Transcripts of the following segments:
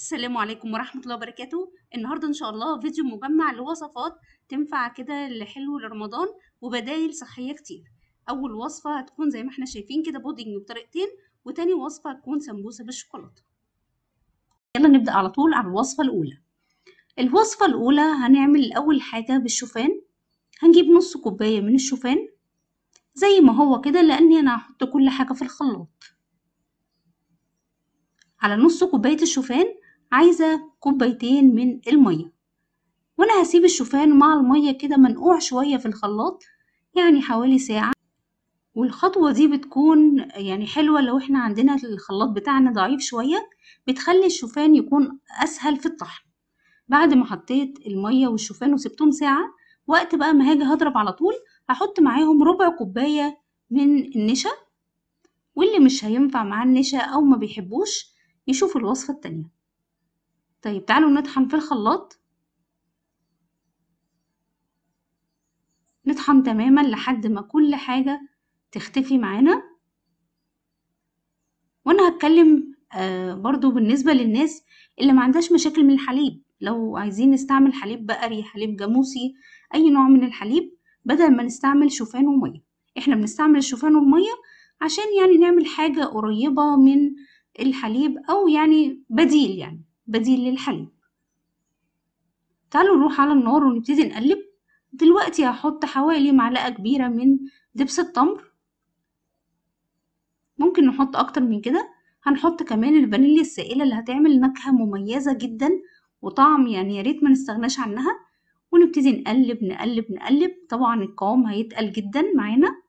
السلام عليكم ورحمة الله وبركاته النهاردة إن شاء الله فيديو مجمع لوصفات تنفع كده لحلو لرمضان وبدايل صحية كتير أول وصفة هتكون زي ما احنا شايفين كده بودنج بطريقتين وتاني وصفة هتكون سمبوسة بالشوكولاتة يلا نبدأ على طول على الوصفة الأولى الوصفة الأولى هنعمل أول حاجة بالشوفان هنجيب نص كوباية من الشوفان زي ما هو كده لأني أنا هحط كل حاجة في الخلاط على نص كوباية الشوفان عايزة كوبايتين من المية وأنا هسيب الشوفان مع المية كده منقوع شوية في الخلاط يعني حوالي ساعة والخطوة دي بتكون يعني حلوة لو احنا عندنا الخلاط بتاعنا ضعيف شوية بتخلي الشوفان يكون أسهل في الطحن بعد ما حطيت المية والشوفان وسبتهم ساعة وقت بقى ما هاجي هضرب على طول هحط معاهم ربع كوباية من النشا واللي مش هينفع مع النشا أو ما بيحبوش يشوف الوصفة التانية طيب تعالوا نطحن في الخلاط نطحن تماما لحد ما كل حاجة تختفي معانا وانا هتكلم آه، برضو بالنسبة للناس اللي ما عندهاش مشاكل من الحليب لو عايزين نستعمل حليب بقري حليب جاموسي اي نوع من الحليب بدل ما نستعمل شوفان ومية احنا بنستعمل الشوفان والمية عشان يعني نعمل حاجة قريبة من الحليب او يعني بديل يعني بديل للحليب تعالوا نروح على النار ونبتدي نقلب دلوقتي هحط حوالي معلقة كبيرة من دبس التمر ممكن نحط أكتر من كده هنحط كمان الفانيليا السائلة اللي هتعمل نكهة مميزة جدا وطعم يعني يا ريت ما نستغناش عنها ونبتدي نقلب نقلب نقلب طبعا القوام هيتقل جدا معانا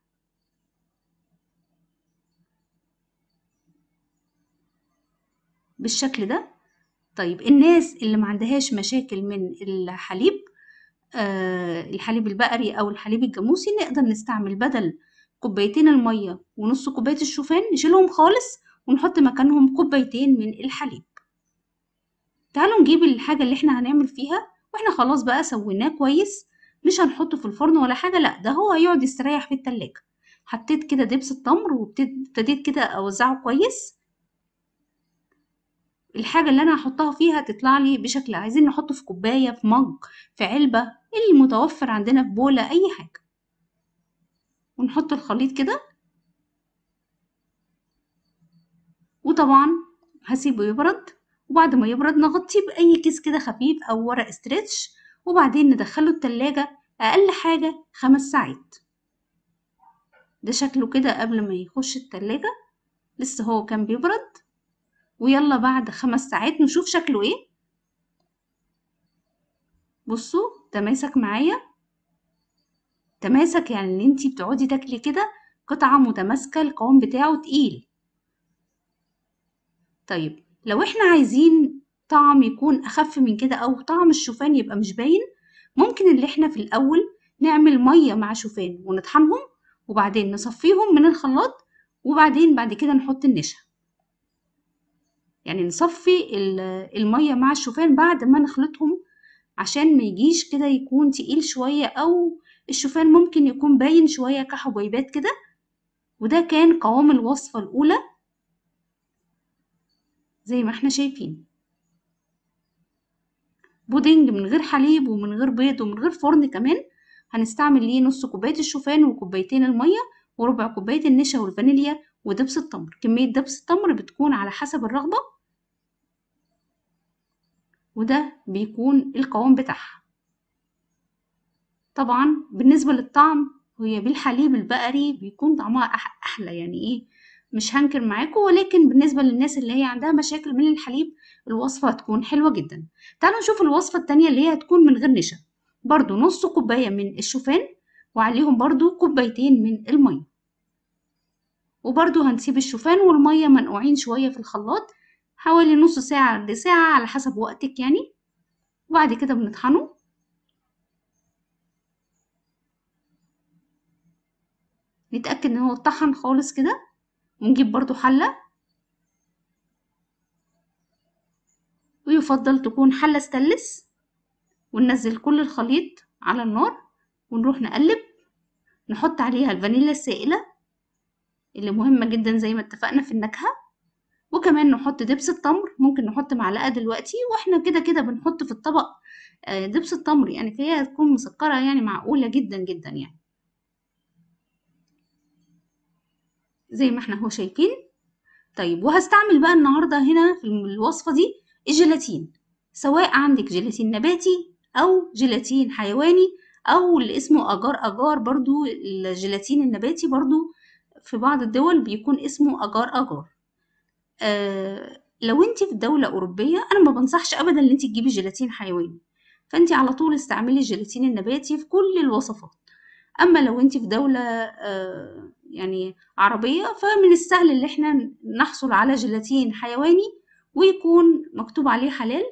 بالشكل ده طيب الناس اللي ما عندهاش مشاكل من الحليب آه الحليب البقري او الحليب الجاموسي نقدر نستعمل بدل كوبايتين الميه ونص كوبايه الشوفان نشيلهم خالص ونحط مكانهم كوبايتين من الحليب تعالوا نجيب الحاجه اللي احنا هنعمل فيها واحنا خلاص بقى سويناه كويس مش هنحطه في الفرن ولا حاجه لا ده هو هيقعد يستريح في التلاجة حطيت كده دبس التمر وابتديت كده اوزعه كويس الحاجة اللي أنا هحطها فيها تطلع لي بشكل عايزين نحطه في كوباية في مج في علبة اللي متوفر عندنا في بولة أي حاجة ونحط الخليط كده وطبعا هسيبه يبرد وبعد ما يبرد نغطيه بأي كيس كده خفيف أو ورق استرتش وبعدين ندخله التلاجة أقل حاجة خمس ساعات ده شكله كده قبل ما يخش التلاجة لسه هو كان بيبرد ويلا بعد خمس ساعات نشوف شكله ايه بصوا تماسك معايا تماسك يعني ان انتي بتقعدي تاكلي كده قطعة متماسكة القوام بتاعه تقيل طيب لو احنا عايزين طعم يكون اخف من كده او طعم الشوفان يبقى مش باين ممكن اللي احنا في الاول نعمل مية مع شوفان ونطحنهم وبعدين نصفيهم من الخلاط وبعدين بعد كده نحط النشا يعني نصفي المية مع الشوفان بعد ما نخلطهم عشان ما يجيش كده يكون تقيل شوية أو الشوفان ممكن يكون باين شوية كحبيبات كده وده كان قوام الوصفة الأولى زي ما احنا شايفين بودنج من غير حليب ومن غير بيض ومن غير فرن كمان هنستعمل ليه نص كوباية الشوفان وكوبايتين المية وربع كوباية النشا والفانيليا ودبس التمر كمية دبس التمر بتكون على حسب الرغبة وده بيكون القوام بتاعها طبعا بالنسبة للطعم هي بالحليب البقري بيكون طعمها أحلى يعني إيه مش هنكر معاكم ولكن بالنسبة للناس اللي هي عندها مشاكل من الحليب الوصفة هتكون حلوة جدا تعالوا نشوف الوصفة التانية اللي هي هتكون من غير نشا برضو نص كوباية من الشوفان وعليهم برضو كوبايتين من المية وبرضو هنسيب الشوفان والمية منقوعين شوية في الخلاط حوالي نص ساعة لساعة على حسب وقتك يعني وبعد كده بنطحنه نتأكد ان هو اتطحن خالص كده ونجيب برضو حلة ويفضل تكون حلة استانلس وننزل كل الخليط على النار ونروح نقلب نحط عليها الفانيليا السائلة اللي مهمة جدا زي ما اتفقنا في النكهة وكمان نحط دبس التمر ممكن نحط معلقة دلوقتي واحنا كده كده بنحط في الطبق آه، دبس التمر يعني فهي هتكون مسكرة يعني معقولة جدا جدا يعني زي ما احنا اهو شايفين طيب وهستعمل بقى النهاردة هنا في الوصفة دي الجيلاتين سواء عندك جيلاتين نباتي او جيلاتين حيواني او اللي اسمه اجار اجار برضو الجيلاتين النباتي برضو في بعض الدول بيكون اسمه اجار اجار آه، لو انت في دولة أوروبية أنا ما بنصحش أبدا إن انت تجيبي جيلاتين حيواني فانت على طول استعملي الجيلاتين النباتي في كل الوصفات أما لو انت في دولة آه، يعني عربية فمن السهل اللي احنا نحصل على جيلاتين حيواني ويكون مكتوب عليه حلال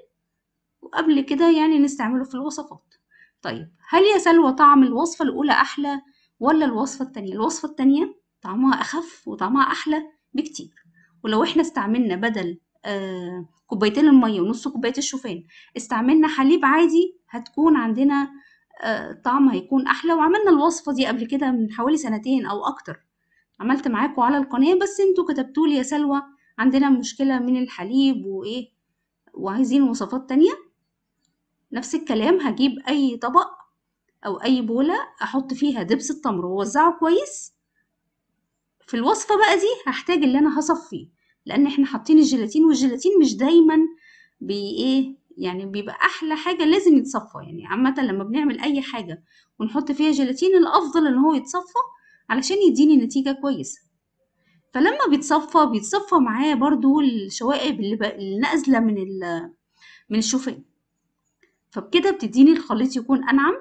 وقبل كده يعني نستعمله في الوصفات طيب هل يا سلوى طعم الوصفة الأولى أحلى ولا الوصفة التانية؟ الوصفة التانية طعمها أخف وطعمها أحلى بكتير ولو احنا استعملنا بدل آه، كوبايتين الميه ونص كوبايه الشوفان استعملنا حليب عادي هتكون عندنا آه، طعم هيكون احلى وعملنا الوصفه دي قبل كده من حوالي سنتين او اكتر عملت معاكم على القناه بس انتوا كتبتوا لي يا سلوى عندنا مشكله من الحليب وايه وعايزين وصفات تانية نفس الكلام هجيب اي طبق او اي بوله احط فيها دبس التمر واوزعه كويس في الوصفه بقى دي هحتاج اللي انا هصفيه لان احنا حاطين الجيلاتين والجيلاتين مش دايما بي ايه يعني بيبقى احلى حاجه لازم يتصفى يعني عامه لما بنعمل اي حاجه ونحط فيها جيلاتين الافضل ان هو يتصفى علشان يديني نتيجه كويسه فلما بيتصفى بيتصفى معاه برضو الشوائب اللي, اللي نازله من ال... من الشوفان فبكده بتديني الخليط يكون انعم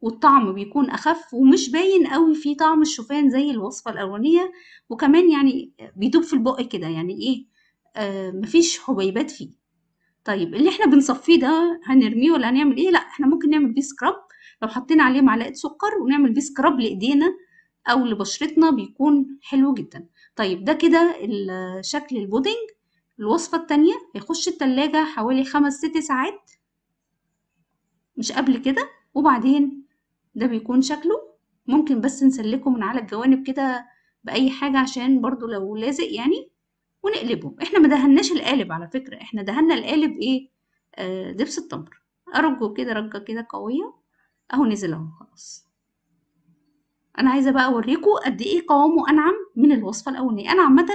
والطعم بيكون أخف ومش باين قوي في طعم الشوفان زي الوصفة الأولانية وكمان يعني بيدوب في البق كده يعني إيه آه مفيش حبيبات فيه طيب اللي احنا بنصفيه ده هنرميه ولا هنعمل ايه لا احنا ممكن نعمل بيه سكراب لو حطينا عليه معلقه سكر ونعمل بيه سكراب لايدينا او لبشرتنا بيكون حلو جدا طيب ده كده شكل البودنج الوصفة التانية هيخش التلاجة حوالي خمس ست ساعات مش قبل كده وبعدين ده بيكون شكله ممكن بس نسلكه من على الجوانب كده بأي حاجة عشان برضو لو لازق يعني ونقلبه احنا ما دهناش القالب على فكرة احنا دهنا القالب ايه آه دبس التمر ارجه كده رجة كده قوية اهو نزل اهو خلاص انا عايزة بقى اوريكم قد ايه قوامه انعم من الوصفة الاولانية انا عامة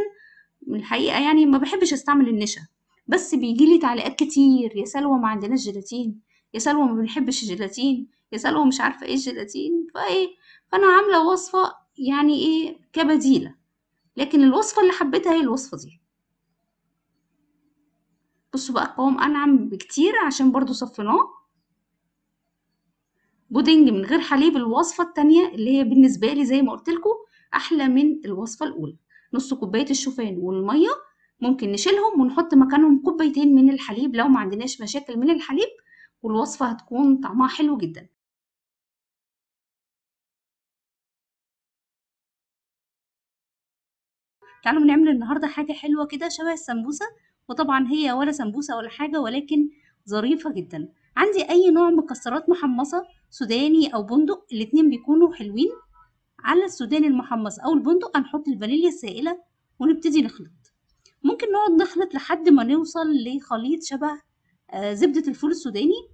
الحقيقة يعني ما بحبش استعمل النشا بس بيجيلي تعليقات كتير يا سلوى ما عندناش جيلاتين يا سلوى ما بنحبش الجيلاتين يسألهم مش عارفة ايه الجيلاتين فايه فأنا عاملة وصفة يعني ايه كبديلة لكن الوصفة اللي حبيتها هي الوصفة دي بصوا بقى قوام أنعم بكتير عشان برضو صفيناه بودنج من غير حليب الوصفة التانية اللي هي بالنسبة لي زي ما قلت لكم أحلى من الوصفة الأولى نص كوباية الشوفان والمية ممكن نشيلهم ونحط مكانهم كوبايتين من الحليب لو ما عندناش مشاكل من الحليب والوصفة هتكون طعمها حلو جدا تعالوا نعمل النهاردة حاجة حلوة كده شبه السمبوسة وطبعا هي ولا سمبوسة ولا حاجة ولكن ظريفة جدا عندي أي نوع مكسرات محمصة سوداني أو بندق الاتنين بيكونوا حلوين على السوداني المحمص أو البندق هنحط الفانيليا السائلة ونبتدي نخلط ممكن نقعد نخلط لحد ما نوصل لخليط شبه آه، زبدة الفول السوداني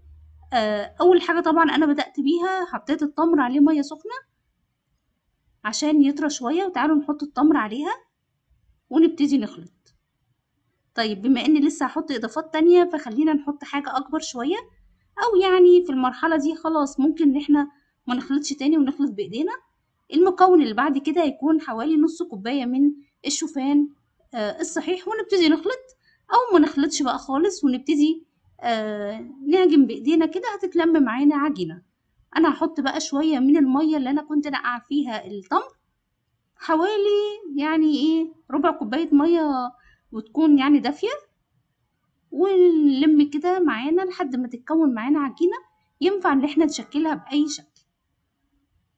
آه، أول حاجة طبعا أنا بدأت بيها حطيت التمر عليه مية سخنة عشان يطرى شوية وتعالوا نحط التمر عليها ونبتدي نخلط طيب بما ان لسه هحط اضافات تانية فخلينا نحط حاجة اكبر شوية او يعني في المرحلة دي خلاص ممكن ان احنا ما نخلطش تاني ونخلط بايدينا المكون اللي بعد كده هيكون حوالي نص كوباية من الشوفان آه، الصحيح ونبتدي نخلط او ما نخلطش بقى خالص ونبتدي آه، نعجن بايدينا كده هتتلم معانا عجينة انا هحط بقى شوية من المية اللي انا كنت نقع فيها التمر حوالي يعني ايه ربع كوباية مية وتكون يعني دافية ونلم كده معانا لحد ما تتكون معانا عجينة ينفع ان احنا نشكلها بأي شكل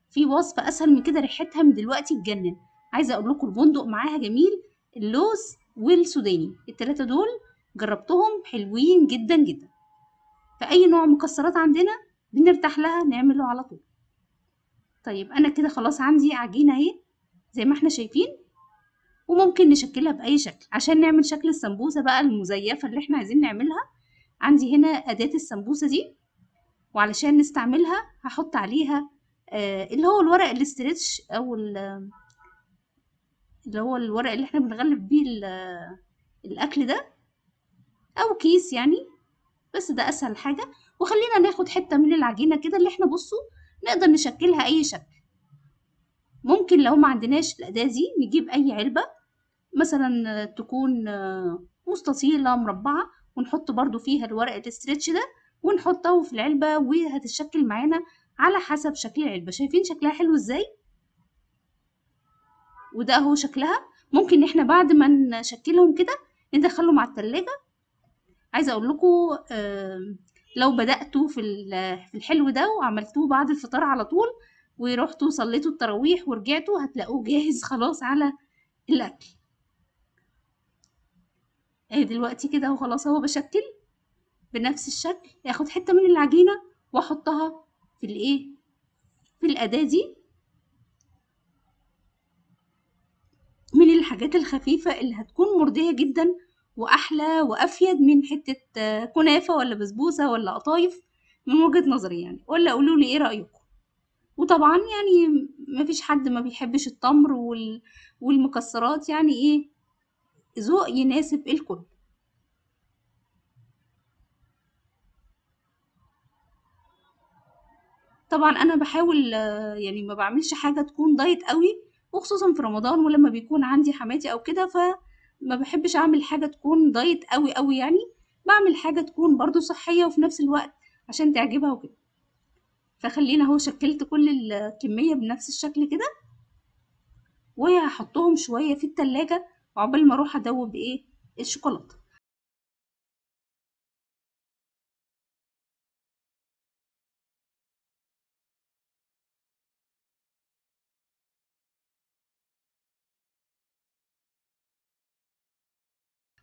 في وصفة اسهل من كده ريحتها من دلوقتي تجنن عايزة اقول لكم البندق معاها جميل اللوز والسوداني التلاتة دول جربتهم حلوين جدا جدا فأي نوع مكسرات عندنا بنرتاح لها نعمله على طول طيب انا كده خلاص عندي عجينة اهي زي ما احنا شايفين وممكن نشكلها بأي شكل عشان نعمل شكل السمبوسة بقى المزيفة اللي احنا عايزين نعملها عندي هنا أداة السمبوسة دي وعلشان نستعملها هحط عليها آه اللي هو الورق الاسترتش أو اللي هو الورق اللي احنا بنغلف بيه الأكل ده أو كيس يعني بس ده أسهل حاجة وخلينا ناخد حتة من العجينة كده اللي احنا بصوا نقدر نشكلها أي شكل ممكن لو ما عندناش الأداة دي نجيب أي علبة مثلا تكون مستطيلة مربعة ونحط برضو فيها الورقة الاسترتش ده ونحطه في العلبة وهتتشكل معانا على حسب شكل العلبة شايفين شكلها حلو ازاي وده اهو شكلها ممكن ان احنا بعد ما نشكلهم كده ندخلهم على التلاجة عايزة اقول لكم آه، لو بدأتوا في الحلو ده وعملتوه بعد الفطار على طول ورحتوا صليتوا التراويح ورجعتوا هتلاقوه جاهز خلاص على الاكل اهي دلوقتي كده اهو خلاص اهو بشكل بنفس الشكل ياخد حته من العجينه واحطها في الايه في الاداه دي من الحاجات الخفيفه اللي هتكون مرضيه جدا واحلى وافيد من حته آه، كنافه ولا بسبوسه ولا قطايف من وجهه نظري يعني ولا قولوا لي ايه رايكم وطبعًا يعني ما فيش حد ما بيحبّش التمر وال والمكسرات، يعني إيه، ذوق يناسب الكل. طبعًا أنا بحاول يعني ما بعملش حاجة تكون دايت أوي، وخصوصًا في رمضان ولمّا بيكون عندي حماتي أو كده، فما بحبش أعمل حاجة تكون دايت أوي، أوي يعني، بعمل حاجة تكون برضه صحّية وفي نفس الوقت عشان تعجبها وكده. فخلينا اهو شكلت كل الكمية بنفس الشكل كده وهحطهم شوية في التلاجة وعقبال ما اروح ادوب ايه الشوكولاتة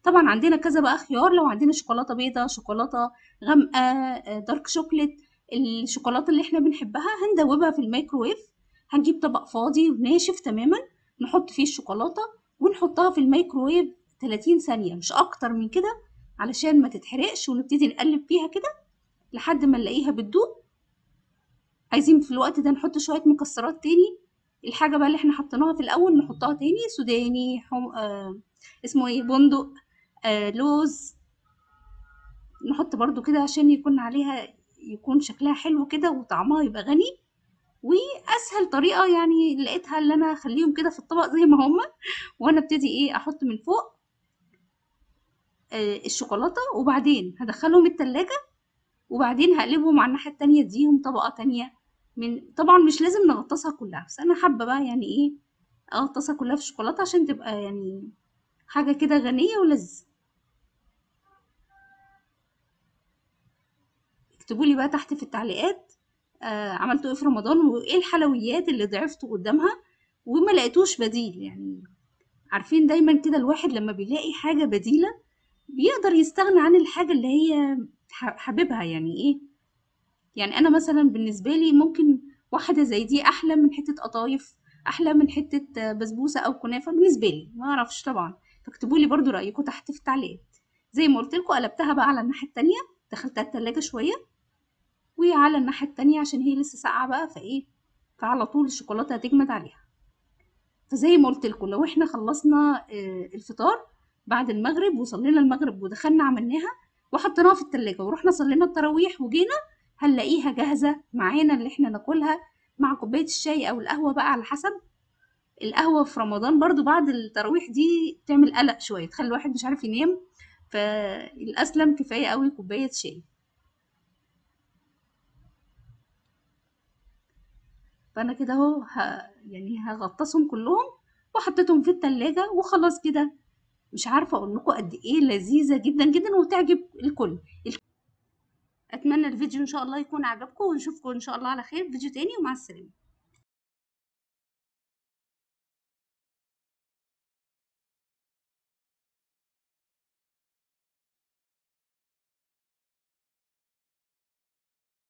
طبعا عندنا كذا بقى خيار لو عندنا شوكولاته بيضه شوكولاته غامقه دارك آه، شوكليت الشوكولاته اللي احنا بنحبها هندوبها في الميكرويف هنجيب طبق فاضي وناشف تماما نحط فيه الشوكولاته ونحطها في الميكرويف 30 ثانيه مش اكتر من كده علشان ما تتحرقش ونبتدي نقلب فيها كده لحد ما نلاقيها بتدوب عايزين في الوقت ده نحط شويه مكسرات تاني الحاجه بقى اللي احنا حطيناها في الاول نحطها تاني سوداني حم... آه... اسمه ايه بندق آه... لوز نحط برضو كده عشان يكون عليها يكون شكلها حلو كده وطعمها يبقى غني واسهل طريقه يعني لقيتها اللي انا اخليهم كده في الطبق زي ما هما وانا ابتدي ايه احط من فوق آه، الشوكولاته وبعدين هدخلهم التلاجة وبعدين هقلبهم على الناحيه التانية اديهم طبقه تانية من طبعا مش لازم نغطسها كلها بس انا حابه بقى يعني ايه اغطسها كلها في الشوكولاته عشان تبقى يعني حاجه كده غنيه ولذيذه اكتبوا لي بقى تحت في التعليقات آه عملتوا ايه في رمضان وايه الحلويات اللي ضعفتوا قدامها وما لقيتوش بديل يعني عارفين دايما كده الواحد لما بيلاقي حاجه بديله بيقدر يستغنى عن الحاجه اللي هي حاببها يعني ايه يعني انا مثلا بالنسبه لي ممكن واحده زي دي احلى من حته قطايف احلى من حته بسبوسه او كنافه بالنسبه لي ما اعرفش طبعا فاكتبوا لي برده رايكم تحت في التعليقات زي ما قلت لكم قلبتها بقى على الناحيه التانية دخلتها التلاجة شويه وعلى الناحية التانية عشان هي لسه ساقعة بقى فايه فعلى طول الشوكولاتة هتجمد عليها فزي ما قلت لكم لو احنا خلصنا آه، الفطار بعد المغرب وصلينا المغرب ودخلنا عملناها وحطيناها في التلاجة ورحنا صلينا التراويح وجينا هنلاقيها جاهزة معانا اللي احنا ناكلها مع كوباية الشاي أو القهوة بقى على حسب القهوة في رمضان برضو بعد التراويح دي بتعمل قلق شوية تخلي الواحد مش عارف ينام فالأسلم كفاية قوي كوباية شاي فانا كده اهو يعني هغطسهم كلهم وحطيتهم في التلاجة وخلاص كده مش عارفة اقول لكم قد ايه لذيذة جدا جدا وتعجب الكل اتمنى الفيديو ان شاء الله يكون عجبكم ونشوفكم ان شاء الله على خير فيديو تاني ومع السلامة